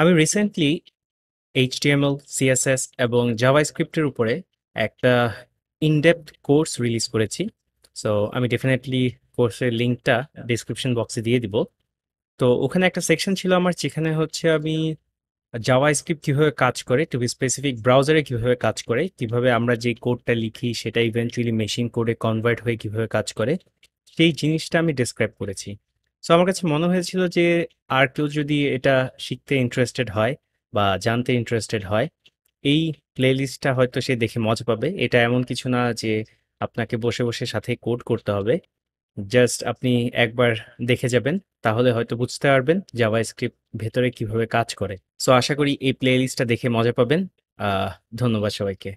আমি recently HTML CSS এবং জাভাস্ক্রিপ্টের উপরে একটা ইনডেপথ কোর্স রিলিজ করেছি সো আমি ডেফিনেটলি কোর্সের লিঙ্কটা ডিসক্রিপশন বক্সে দিয়ে দিব তো ওখানে একটা সেকশন ছিল আমার যেখানে হচ্ছে আমি জাভাস্ক্রিপ্ট কীভাবে কাজ করে টু বি স্পেসিফিক ব্রাউজারে কীভাবে কাজ করে কীভাবে আমরা যে কোডটা লিখি সেটা ইভেন্চুয়ালি মেশিন কোডে কনভার্ট হয়ে কীভাবে কাজ করে সেই জিনিসটা আমি ডিসক্রাইব করেছি সো আমার কাছে মনে হয়েছিল যে আর কেউ যদি এটা শিখতে ইন্টারেস্টেড হয় বা জানতে ইন্টারেস্টেড হয় এই প্লেলিস্টটা হয়তো সে দেখে মজা পাবে এটা এমন কিছু না যে আপনাকে বসে বসে সাথে কোড করতে হবে জাস্ট আপনি একবার দেখে যাবেন তাহলে হয়তো বুঝতে পারবেন জাভা স্ক্রিপ্ট ভেতরে কিভাবে কাজ করে সো আশা করি এই প্লেলিস্টটা দেখে মজা পাবেন ধন্যবাদ সবাইকে